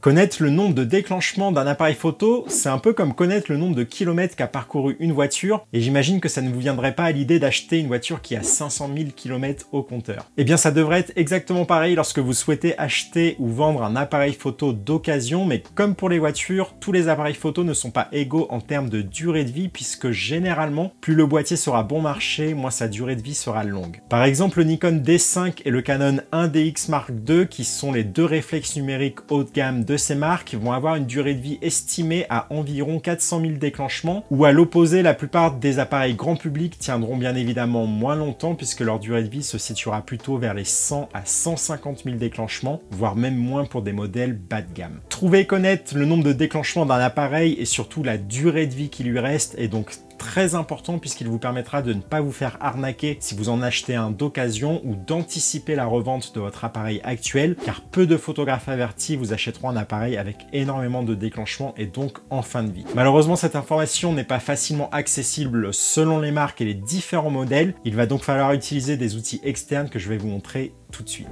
Connaître le nombre de déclenchements d'un appareil photo, c'est un peu comme connaître le nombre de kilomètres qu'a parcouru une voiture, et j'imagine que ça ne vous viendrait pas à l'idée d'acheter une voiture qui a 500 000 km au compteur. Eh bien ça devrait être exactement pareil lorsque vous souhaitez acheter ou vendre un appareil photo d'occasion, mais comme pour les voitures, tous les appareils photo ne sont pas égaux en termes de durée de vie, puisque généralement, plus le boîtier sera bon marché, moins sa durée de vie sera longue. Par exemple, le Nikon D5 et le Canon 1DX Mark II, qui sont les deux réflexes numériques haut de gamme de ces marques vont avoir une durée de vie estimée à environ 400 000 déclenchements, ou à l'opposé, la plupart des appareils grand public tiendront bien évidemment moins longtemps puisque leur durée de vie se situera plutôt vers les 100 à 150 000 déclenchements, voire même moins pour des modèles bas de gamme. Trouver et connaître le nombre de déclenchements d'un appareil et surtout la durée de vie qui lui reste est donc très important puisqu'il vous permettra de ne pas vous faire arnaquer si vous en achetez un d'occasion ou d'anticiper la revente de votre appareil actuel car peu de photographes avertis vous achèteront un appareil avec énormément de déclenchement et donc en fin de vie. Malheureusement cette information n'est pas facilement accessible selon les marques et les différents modèles, il va donc falloir utiliser des outils externes que je vais vous montrer tout de suite.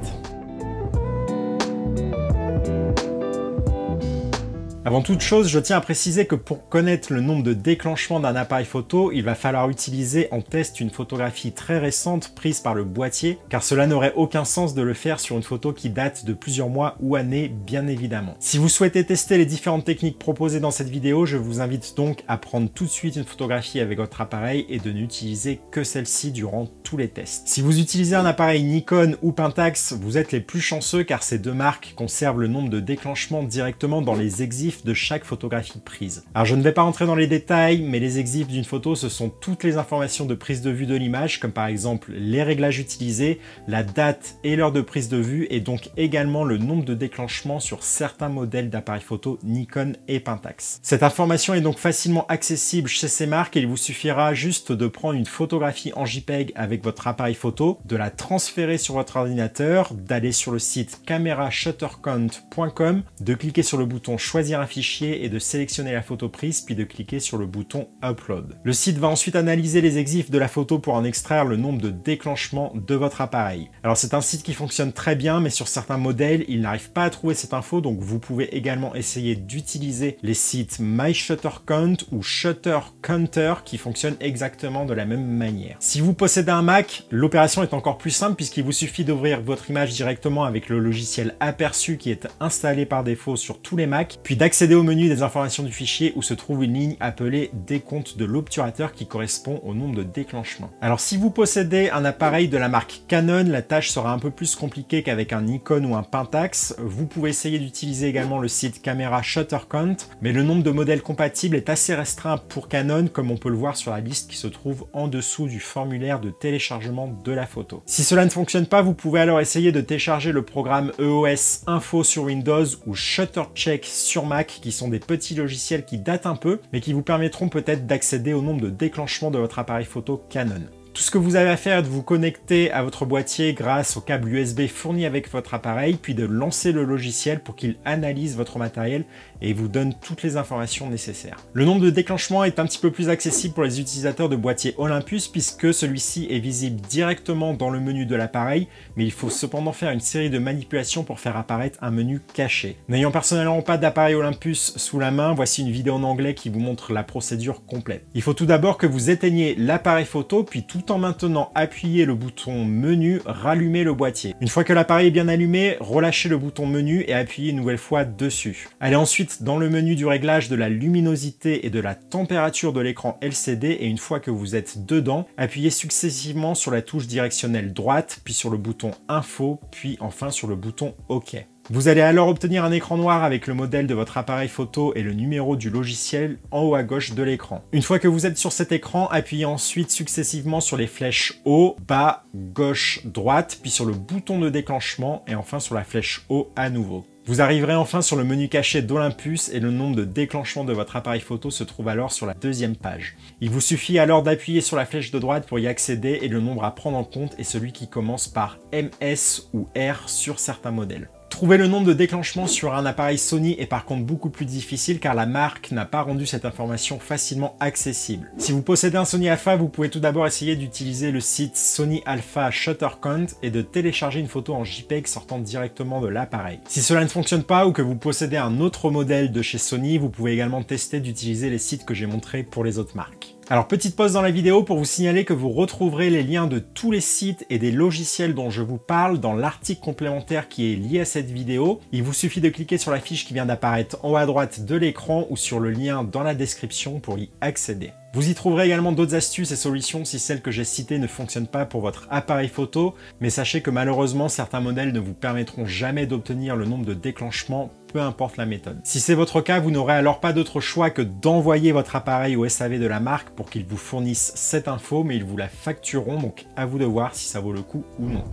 Avant toute chose, je tiens à préciser que pour connaître le nombre de déclenchements d'un appareil photo, il va falloir utiliser en test une photographie très récente prise par le boîtier, car cela n'aurait aucun sens de le faire sur une photo qui date de plusieurs mois ou années, bien évidemment. Si vous souhaitez tester les différentes techniques proposées dans cette vidéo, je vous invite donc à prendre tout de suite une photographie avec votre appareil et de n'utiliser que celle-ci durant tous les tests. Si vous utilisez un appareil Nikon ou Pentax, vous êtes les plus chanceux car ces deux marques conservent le nombre de déclenchements directement dans les exifs de chaque photographie prise. Alors je ne vais pas rentrer dans les détails, mais les exifs d'une photo, ce sont toutes les informations de prise de vue de l'image, comme par exemple les réglages utilisés, la date et l'heure de prise de vue, et donc également le nombre de déclenchements sur certains modèles d'appareils photo Nikon et Pentax. Cette information est donc facilement accessible chez ces marques et il vous suffira juste de prendre une photographie en JPEG avec votre appareil photo, de la transférer sur votre ordinateur, d'aller sur le site camerashuttercount.com, de cliquer sur le bouton choisir un fichier et de sélectionner la photo prise puis de cliquer sur le bouton Upload. Le site va ensuite analyser les exifs de la photo pour en extraire le nombre de déclenchements de votre appareil. Alors c'est un site qui fonctionne très bien mais sur certains modèles il n'arrive pas à trouver cette info donc vous pouvez également essayer d'utiliser les sites MyShutterCount ou ShutterCounter qui fonctionnent exactement de la même manière. Si vous possédez un Mac, l'opération est encore plus simple puisqu'il vous suffit d'ouvrir votre image directement avec le logiciel aperçu qui est installé par défaut sur tous les Macs puis d'accéder accéder au menu des informations du fichier où se trouve une ligne appelée décompte de l'obturateur qui correspond au nombre de déclenchements. Alors si vous possédez un appareil de la marque Canon, la tâche sera un peu plus compliquée qu'avec un Nikon ou un Pentax. Vous pouvez essayer d'utiliser également le site caméra Shutter Count, mais le nombre de modèles compatibles est assez restreint pour Canon comme on peut le voir sur la liste qui se trouve en dessous du formulaire de téléchargement de la photo. Si cela ne fonctionne pas, vous pouvez alors essayer de télécharger le programme EOS Info sur Windows ou Shutter Check sur Mac qui sont des petits logiciels qui datent un peu, mais qui vous permettront peut-être d'accéder au nombre de déclenchements de votre appareil photo Canon. Tout ce que vous avez à faire est de vous connecter à votre boîtier grâce au câble USB fourni avec votre appareil, puis de lancer le logiciel pour qu'il analyse votre matériel et vous donne toutes les informations nécessaires. Le nombre de déclenchements est un petit peu plus accessible pour les utilisateurs de boîtiers Olympus puisque celui-ci est visible directement dans le menu de l'appareil, mais il faut cependant faire une série de manipulations pour faire apparaître un menu caché. N'ayant personnellement pas d'appareil Olympus sous la main, voici une vidéo en anglais qui vous montre la procédure complète. Il faut tout d'abord que vous éteigniez l'appareil photo, puis tout maintenant appuyer le bouton menu, rallumer le boîtier. Une fois que l'appareil est bien allumé, relâchez le bouton menu et appuyez une nouvelle fois dessus. Allez ensuite dans le menu du réglage de la luminosité et de la température de l'écran LCD et une fois que vous êtes dedans, appuyez successivement sur la touche directionnelle droite, puis sur le bouton info, puis enfin sur le bouton OK. Vous allez alors obtenir un écran noir avec le modèle de votre appareil photo et le numéro du logiciel en haut à gauche de l'écran. Une fois que vous êtes sur cet écran, appuyez ensuite successivement sur les flèches haut, bas, gauche, droite, puis sur le bouton de déclenchement et enfin sur la flèche haut à nouveau. Vous arriverez enfin sur le menu caché d'Olympus et le nombre de déclenchements de votre appareil photo se trouve alors sur la deuxième page. Il vous suffit alors d'appuyer sur la flèche de droite pour y accéder et le nombre à prendre en compte est celui qui commence par MS ou R sur certains modèles. Trouver le nombre de déclenchements sur un appareil Sony est par contre beaucoup plus difficile car la marque n'a pas rendu cette information facilement accessible. Si vous possédez un Sony Alpha, vous pouvez tout d'abord essayer d'utiliser le site Sony Alpha Shutter Count et de télécharger une photo en JPEG sortant directement de l'appareil. Si cela ne fonctionne pas ou que vous possédez un autre modèle de chez Sony, vous pouvez également tester d'utiliser les sites que j'ai montrés pour les autres marques. Alors petite pause dans la vidéo pour vous signaler que vous retrouverez les liens de tous les sites et des logiciels dont je vous parle dans l'article complémentaire qui est lié à cette vidéo. Il vous suffit de cliquer sur la fiche qui vient d'apparaître en haut à droite de l'écran ou sur le lien dans la description pour y accéder. Vous y trouverez également d'autres astuces et solutions si celles que j'ai citées ne fonctionnent pas pour votre appareil photo, mais sachez que malheureusement certains modèles ne vous permettront jamais d'obtenir le nombre de déclenchements peu importe la méthode. Si c'est votre cas, vous n'aurez alors pas d'autre choix que d'envoyer votre appareil au SAV de la marque pour qu'ils vous fournissent cette info, mais ils vous la factureront, donc à vous de voir si ça vaut le coup ou non.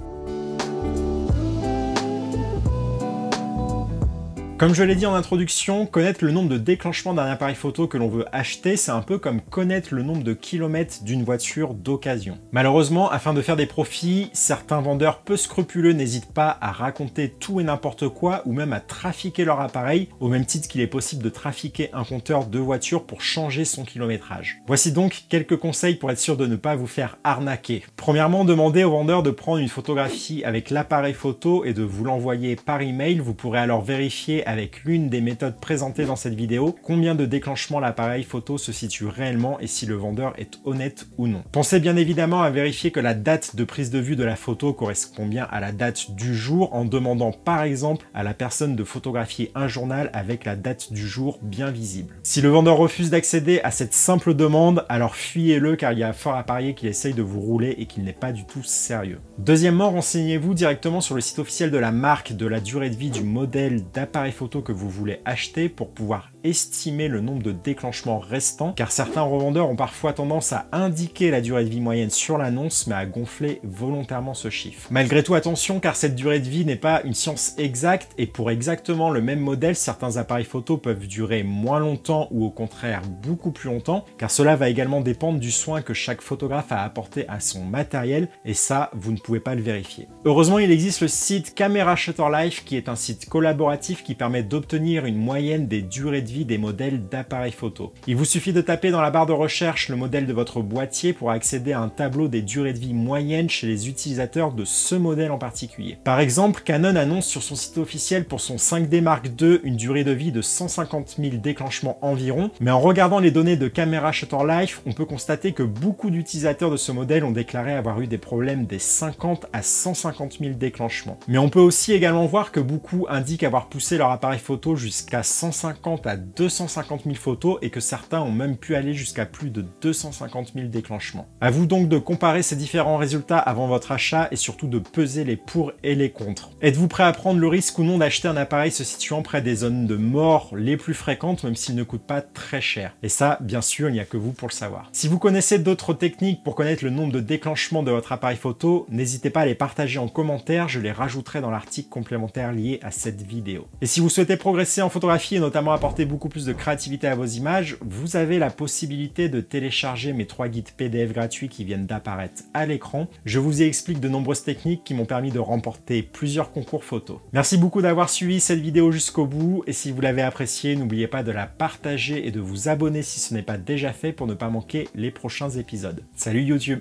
Comme je l'ai dit en introduction, connaître le nombre de déclenchements d'un appareil photo que l'on veut acheter, c'est un peu comme connaître le nombre de kilomètres d'une voiture d'occasion. Malheureusement, afin de faire des profits, certains vendeurs peu scrupuleux n'hésitent pas à raconter tout et n'importe quoi ou même à trafiquer leur appareil, au même titre qu'il est possible de trafiquer un compteur de voiture pour changer son kilométrage. Voici donc quelques conseils pour être sûr de ne pas vous faire arnaquer. Premièrement, demandez au vendeur de prendre une photographie avec l'appareil photo et de vous l'envoyer par email. Vous pourrez alors vérifier avec l'une des méthodes présentées dans cette vidéo combien de déclenchements l'appareil photo se situe réellement et si le vendeur est honnête ou non. Pensez bien évidemment à vérifier que la date de prise de vue de la photo correspond bien à la date du jour en demandant par exemple à la personne de photographier un journal avec la date du jour bien visible. Si le vendeur refuse d'accéder à cette simple demande, alors fuyez-le car il y a fort à parier qu'il essaye de vous rouler et qu'il n'est pas du tout sérieux. Deuxièmement, renseignez-vous directement sur le site officiel de la marque de la durée de vie du modèle d'appareil photos que vous voulez acheter pour pouvoir estimer le nombre de déclenchements restants, car certains revendeurs ont parfois tendance à indiquer la durée de vie moyenne sur l'annonce, mais à gonfler volontairement ce chiffre. Malgré tout, attention, car cette durée de vie n'est pas une science exacte, et pour exactement le même modèle, certains appareils photos peuvent durer moins longtemps ou au contraire beaucoup plus longtemps, car cela va également dépendre du soin que chaque photographe a apporté à son matériel, et ça, vous ne pouvez pas le vérifier. Heureusement, il existe le site Camera Shutter Life, qui est un site collaboratif qui permet permet d'obtenir une moyenne des durées de vie des modèles d'appareils photo. Il vous suffit de taper dans la barre de recherche le modèle de votre boîtier pour accéder à un tableau des durées de vie moyennes chez les utilisateurs de ce modèle en particulier. Par exemple, Canon annonce sur son site officiel pour son 5D Mark II une durée de vie de 150 000 déclenchements environ, mais en regardant les données de Camera Shutter Life, on peut constater que beaucoup d'utilisateurs de ce modèle ont déclaré avoir eu des problèmes des 50 à 150 000 déclenchements. Mais on peut aussi également voir que beaucoup indiquent avoir poussé leur appareil photo jusqu'à 150 à 250 000 photos et que certains ont même pu aller jusqu'à plus de 250 000 déclenchements. A vous donc de comparer ces différents résultats avant votre achat et surtout de peser les pour et les contre. Êtes-vous prêt à prendre le risque ou non d'acheter un appareil se situant près des zones de mort les plus fréquentes même s'il ne coûte pas très cher Et ça, bien sûr, il n'y a que vous pour le savoir. Si vous connaissez d'autres techniques pour connaître le nombre de déclenchements de votre appareil photo, n'hésitez pas à les partager en commentaire, je les rajouterai dans l'article complémentaire lié à cette vidéo. Et si vous souhaitez progresser en photographie et notamment apporter beaucoup plus de créativité à vos images, vous avez la possibilité de télécharger mes trois guides PDF gratuits qui viennent d'apparaître à l'écran. Je vous y explique de nombreuses techniques qui m'ont permis de remporter plusieurs concours photo. Merci beaucoup d'avoir suivi cette vidéo jusqu'au bout et si vous l'avez appréciée, n'oubliez pas de la partager et de vous abonner si ce n'est pas déjà fait pour ne pas manquer les prochains épisodes. Salut YouTube